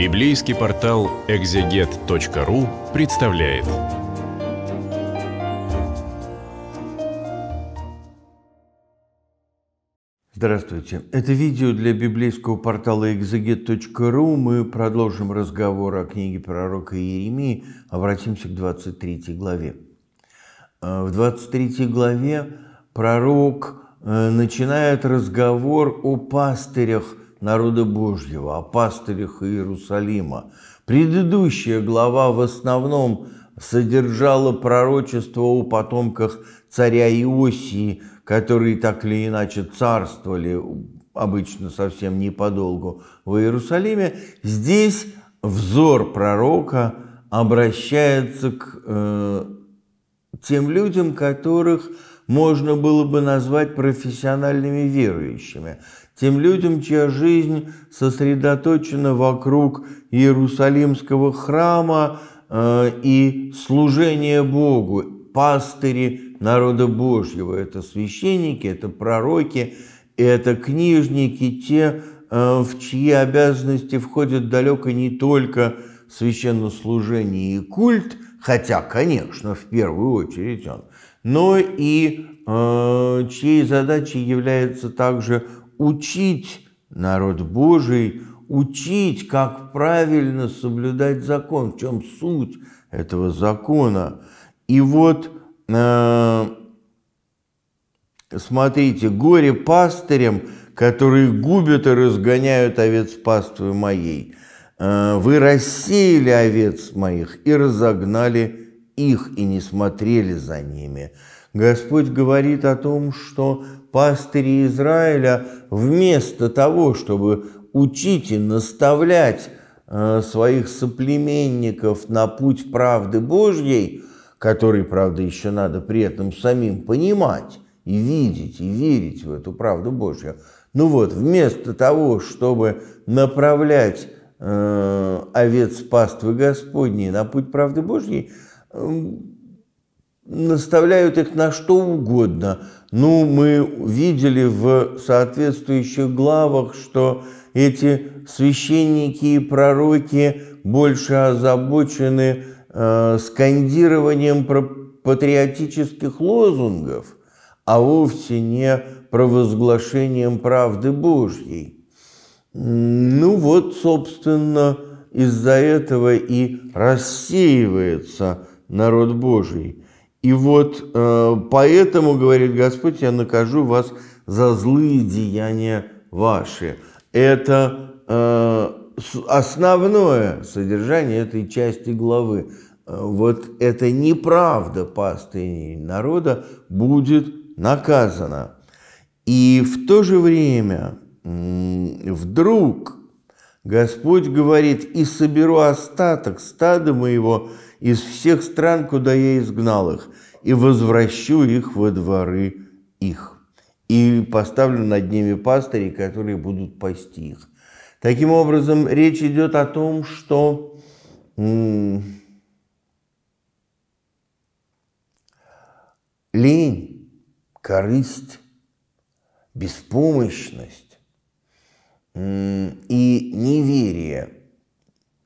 Библейский портал экзегет.ру представляет. Здравствуйте. Это видео для библейского портала экзегет.ру. Мы продолжим разговор о книге пророка Иеремии. Обратимся к 23 главе. Э, в 23 главе пророк э, начинает разговор о пастырях – народа Божьего, о пастырях Иерусалима. Предыдущая глава в основном содержала пророчество о потомках царя Иосии, которые так или иначе царствовали, обычно совсем не подолгу, в Иерусалиме. Здесь взор пророка обращается к э, тем людям, которых можно было бы назвать профессиональными верующими – тем людям, чья жизнь сосредоточена вокруг Иерусалимского храма э, и служения Богу, пастыри народа Божьего. Это священники, это пророки, это книжники, те, э, в чьи обязанности входят далеко не только священнослужение и культ, хотя, конечно, в первую очередь он, но и э, чьей задачей является также учить народ Божий, учить, как правильно соблюдать закон, в чем суть этого закона. И вот, э, смотрите, горе пастырям, которые губят и разгоняют овец паствы моей. Э, вы рассеяли овец моих и разогнали их, и не смотрели за ними. Господь говорит о том, что пастыри Израиля, вместо того, чтобы учить и наставлять э, своих соплеменников на путь правды Божьей, который, правда, еще надо при этом самим понимать и видеть, и верить в эту правду Божью. Ну вот, вместо того, чтобы направлять э, овец паствы Господней на путь правды Божьей, эм, наставляют их на что угодно. Ну, мы видели в соответствующих главах, что эти священники и пророки больше озабочены э, скандированием патриотических лозунгов, а вовсе не провозглашением правды Божьей. Ну вот, собственно, из-за этого и рассеивается народ Божий. И вот э, поэтому, говорит Господь, я накажу вас за злые деяния ваши. Это э, основное содержание этой части главы. Э, вот это неправда пастырей народа будет наказана. И в то же время вдруг Господь говорит, и соберу остаток стада моего из всех стран, куда я изгнал их, и возвращу их во дворы их, и поставлю над ними пастырей, которые будут пасти их. Таким образом, речь идет о том, что лень, корысть, беспомощность, и неверие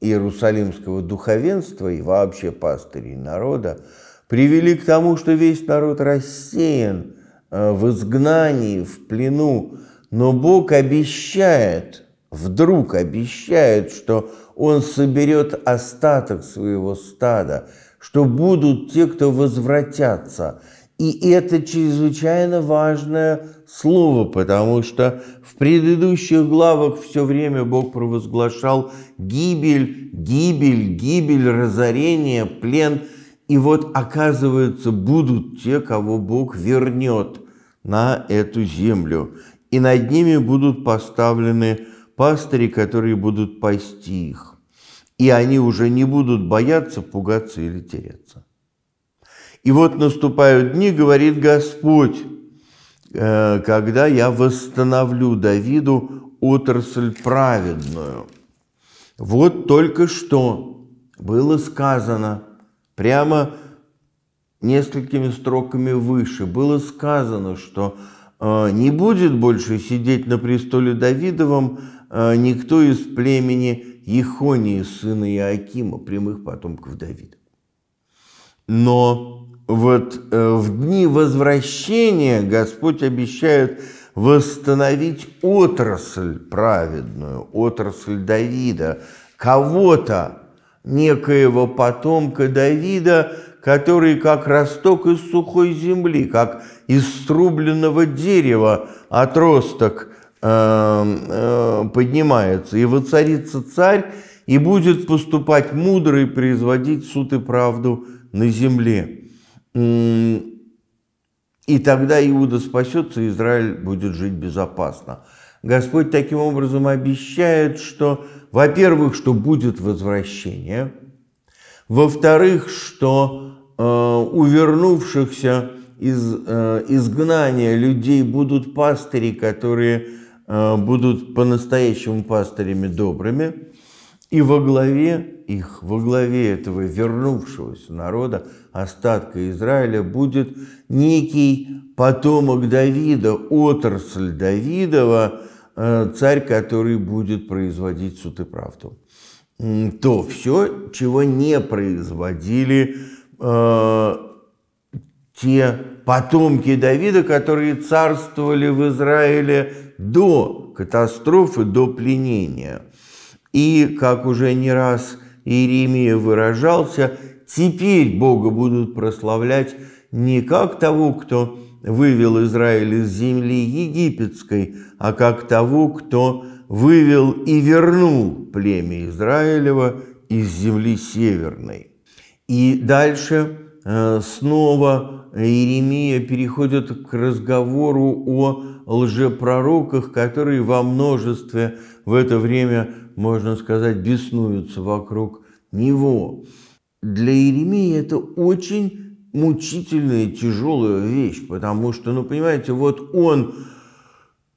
иерусалимского духовенства и вообще пастырей народа привели к тому, что весь народ рассеян э, в изгнании, в плену. Но Бог обещает, вдруг обещает, что Он соберет остаток своего стада, что будут те, кто возвратятся – и это чрезвычайно важное слово, потому что в предыдущих главах все время Бог провозглашал гибель, гибель, гибель, разорение, плен. И вот, оказывается, будут те, кого Бог вернет на эту землю. И над ними будут поставлены пастыри, которые будут пасти их. И они уже не будут бояться, пугаться или теряться. И вот наступают дни, говорит Господь, «Э, когда я восстановлю Давиду отрасль праведную. Вот только что было сказано, прямо несколькими строками выше, было сказано, что э, не будет больше сидеть на престоле Давидовом э, никто из племени Ехонии, сына Иоакима, прямых потомков Давида. Но вот э, в дни возвращения Господь обещает восстановить отрасль праведную, отрасль Давида, кого-то, некоего потомка Давида, который как росток из сухой земли, как из струбленного дерева отросток э, э, поднимается, и воцарится царь, и будет поступать мудро и производить суд и правду на земле. И тогда Иуда спасется, и Израиль будет жить безопасно. Господь таким образом обещает, что, во-первых, что будет возвращение, во-вторых, что э, увернувшихся из э, изгнания людей будут пастыри, которые э, будут по-настоящему пастырями добрыми, и во главе их, во главе этого вернувшегося народа, остатка Израиля, будет некий потомок Давида, отрасль Давидова, э, царь, который будет производить суд и правду. То все, чего не производили э, те потомки Давида, которые царствовали в Израиле до катастрофы, до пленения – и, как уже не раз Иеремия выражался, теперь Бога будут прославлять не как того, кто вывел Израиль из земли египетской, а как того, кто вывел и вернул племя Израилева из земли северной. И дальше э, снова Иеремия переходит к разговору о лжепророках, которые во множестве – в это время, можно сказать, беснуются вокруг него. Для Еремии это очень мучительная, тяжелая вещь, потому что, ну, понимаете, вот он,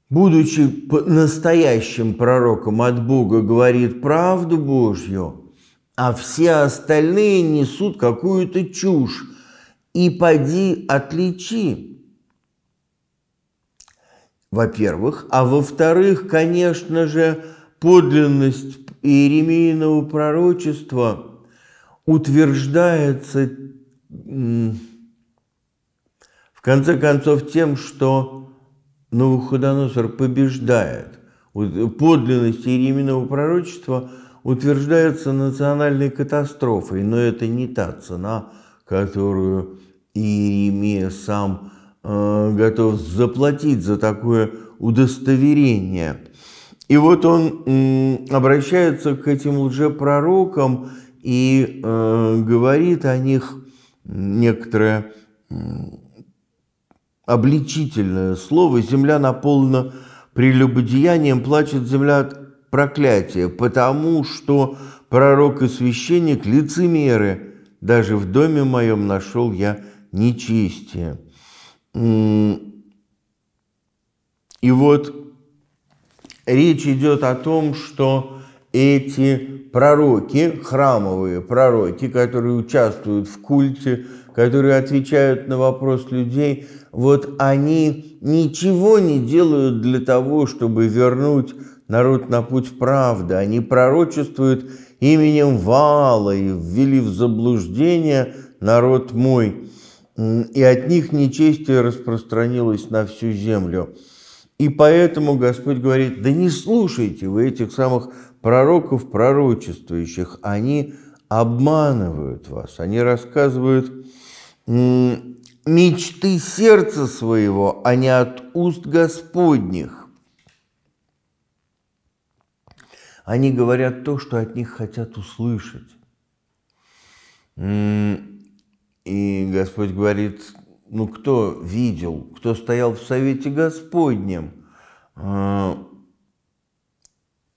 будучи настоящим пророком от Бога, говорит правду Божью, а все остальные несут какую-то чушь. И поди отличи, во-первых. А во-вторых, конечно же, подлинность Иеремииного пророчества утверждается в конце концов тем, что Новоходоносор побеждает. Подлинность Иереминого пророчества утверждается национальной катастрофой, но это не та цена, которую Иеремия сам Э, готов заплатить за такое удостоверение. И вот он обращается к этим лжепророкам и э, говорит о них некоторое обличительное слово. Земля наполнена прелюбодеянием, плачет земля от проклятия, потому что пророк и священник лицемеры. Даже в доме моем нашел я нечестие. И вот речь идет о том, что эти пророки, храмовые пророки, которые участвуют в культе, которые отвечают на вопрос людей, вот они ничего не делают для того, чтобы вернуть народ на путь правды. Они пророчествуют именем Вала и ввели в заблуждение народ мой и от них нечестие распространилось на всю землю. И поэтому Господь говорит, да не слушайте вы этих самых пророков пророчествующих, они обманывают вас, они рассказывают мечты сердца своего, а не от уст Господних. Они говорят то, что от них хотят услышать. Господь говорит, ну кто видел, кто стоял в совете Господнем, а,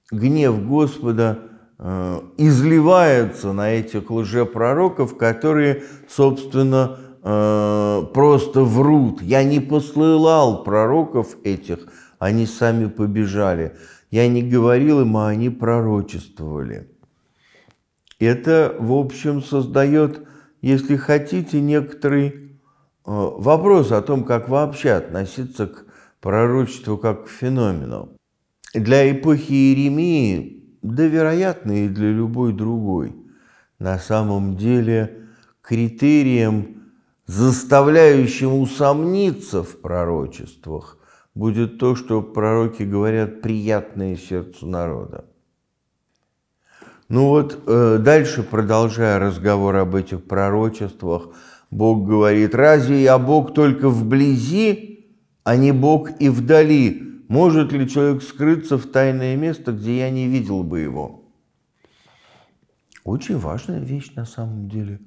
гнев Господа а, изливается на этих лжепророков, которые, собственно, а, просто врут. Я не послылал пророков этих, они сами побежали. Я не говорил им, а они пророчествовали. Это, в общем, создает если хотите, некоторый э, вопрос о том, как вообще относиться к пророчеству как к феномену. Для эпохи Иеремии, да, вероятно, и для любой другой, на самом деле критерием, заставляющим усомниться в пророчествах, будет то, что пророки говорят приятное сердцу народа. Ну вот э, дальше, продолжая разговор об этих пророчествах, Бог говорит, разве я Бог только вблизи, а не Бог и вдали? Может ли человек скрыться в тайное место, где я не видел бы его? Очень важная вещь на самом деле,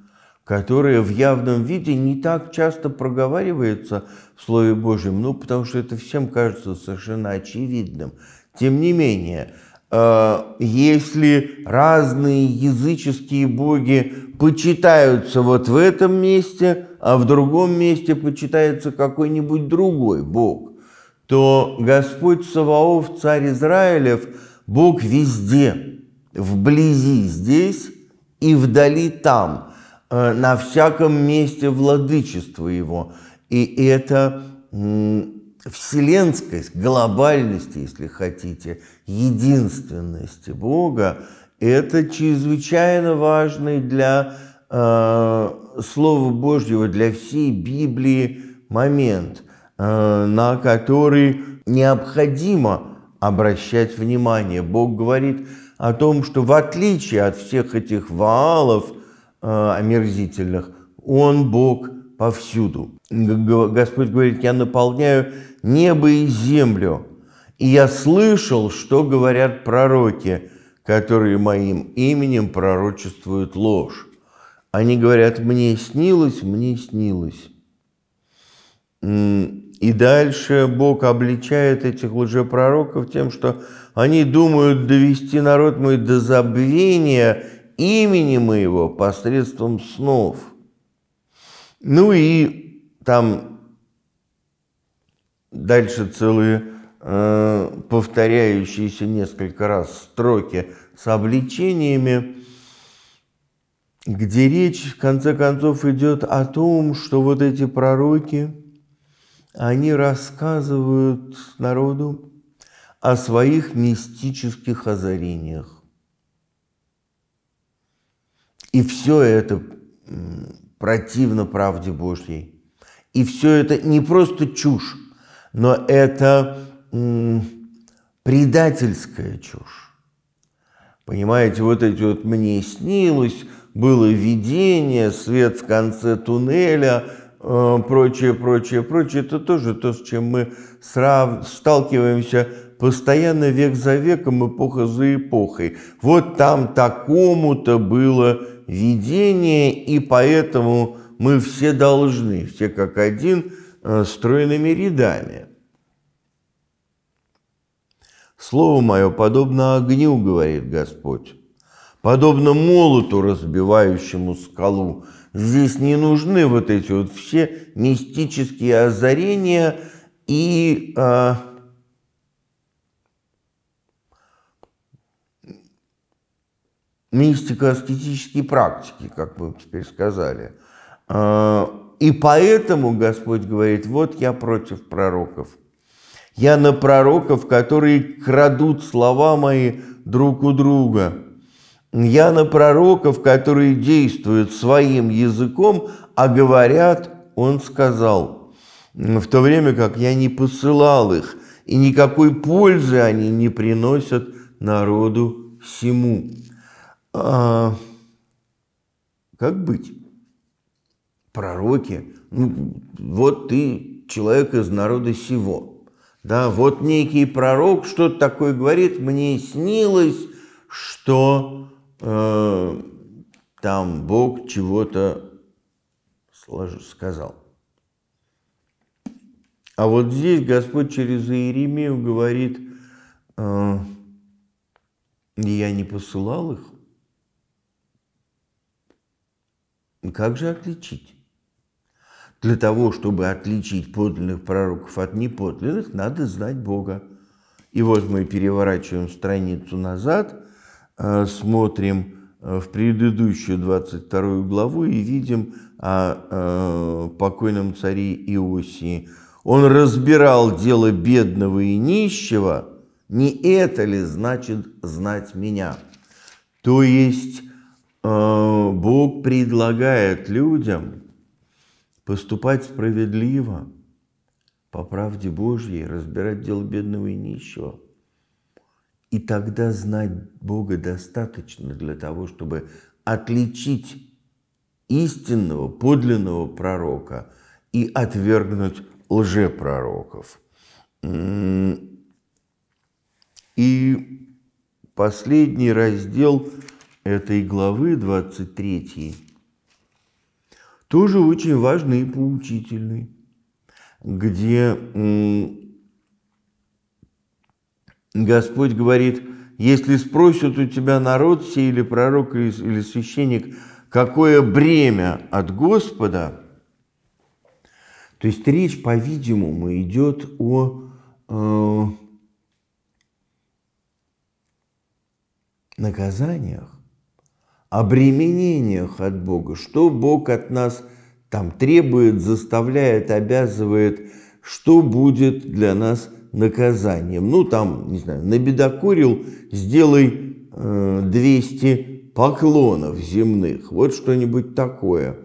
которая в явном виде не так часто проговаривается в Слове Божьем, ну потому что это всем кажется совершенно очевидным. Тем не менее, Э, если разные языческие боги почитаются вот в этом месте, а в другом месте почитается какой-нибудь другой бог, то Господь Саваоф, царь Израилев, Бог везде, вблизи здесь и вдали там, э, на всяком месте владычества его. И это вселенской глобальности, если хотите, единственности Бога, это чрезвычайно важный для э, Слова Божьего, для всей Библии момент, э, на который необходимо обращать внимание. Бог говорит о том, что в отличие от всех этих ваалов э, омерзительных, Он Бог повсюду. Господь говорит, я наполняю небо и землю. И я слышал, что говорят пророки, которые моим именем пророчествуют ложь. Они говорят, мне снилось, мне снилось. И дальше Бог обличает этих лжепророков тем, что они думают довести народ мой до забвения имени моего посредством снов. Ну и там Дальше целые э, повторяющиеся несколько раз строки с обличениями, где речь в конце концов идет о том, что вот эти пророки, они рассказывают народу о своих мистических озарениях. И все это противно правде Божьей. И все это не просто чушь, но это предательская чушь. Понимаете, вот эти вот «мне снилось», «было видение», «свет в конце туннеля», э, прочее, прочее, прочее, это тоже то, с чем мы срав... сталкиваемся постоянно век за веком, эпоха за эпохой. Вот там такому-то было видение, и поэтому мы все должны, все как один – Э, стройными рядами. Слово мое подобно огню, говорит Господь, подобно молоту, разбивающему скалу. Здесь не нужны вот эти вот все мистические озарения и а, мистико-аскетические практики, как мы теперь сказали. А, и поэтому Господь говорит, вот я против пророков. Я на пророков, которые крадут слова мои друг у друга. Я на пророков, которые действуют своим языком, а говорят, он сказал, в то время как я не посылал их, и никакой пользы они не приносят народу всему. А, как быть? пророки, ну, вот ты человек из народа сего. Да, вот некий пророк что-то такое говорит, мне снилось, что э, там Бог чего-то сказал. А вот здесь Господь через Иеремию говорит, э, я не посылал их. Как же отличить? Для того, чтобы отличить подлинных пророков от неподлинных, надо знать Бога. И вот мы переворачиваем страницу назад, э, смотрим э, в предыдущую 22 главу и видим о э, покойном царе Иосии. Он разбирал дело бедного и нищего. Не это ли значит знать меня? То есть Бог предлагает людям – поступать справедливо, по правде Божьей, разбирать дело бедного и нищего. И тогда знать Бога достаточно для того, чтобы отличить истинного, подлинного пророка и отвергнуть лжепророков. И последний раздел этой главы, 23, тоже очень важный и поучительный, где Господь говорит, если спросят у тебя народ сей или пророк или священник, какое бремя от Господа, то есть речь, по-видимому, идет о э, наказаниях, обременениях от Бога, что Бог от нас там требует, заставляет, обязывает, что будет для нас наказанием. Ну, там, не знаю, набедокурил, сделай э, 200 поклонов земных, вот что-нибудь такое.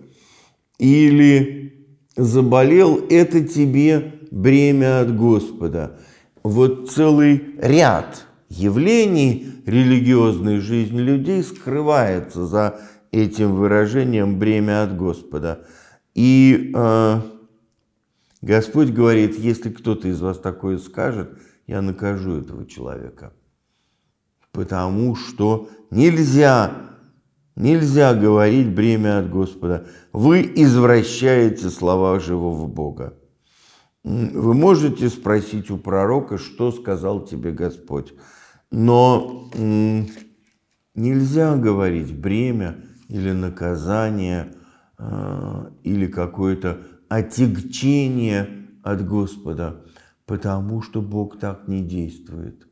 Или заболел, это тебе бремя от Господа. Вот целый ряд явлений, религиозной жизни людей скрывается за этим выражением «бремя от Господа». И э, Господь говорит, если кто-то из вас такое скажет, я накажу этого человека. Потому что нельзя, нельзя говорить бремя от Господа. Вы извращаете слова живого Бога. Вы можете спросить у пророка, что сказал тебе Господь. Но нельзя говорить бремя или наказание а, или какое-то отягчение от Господа, потому что Бог так не действует.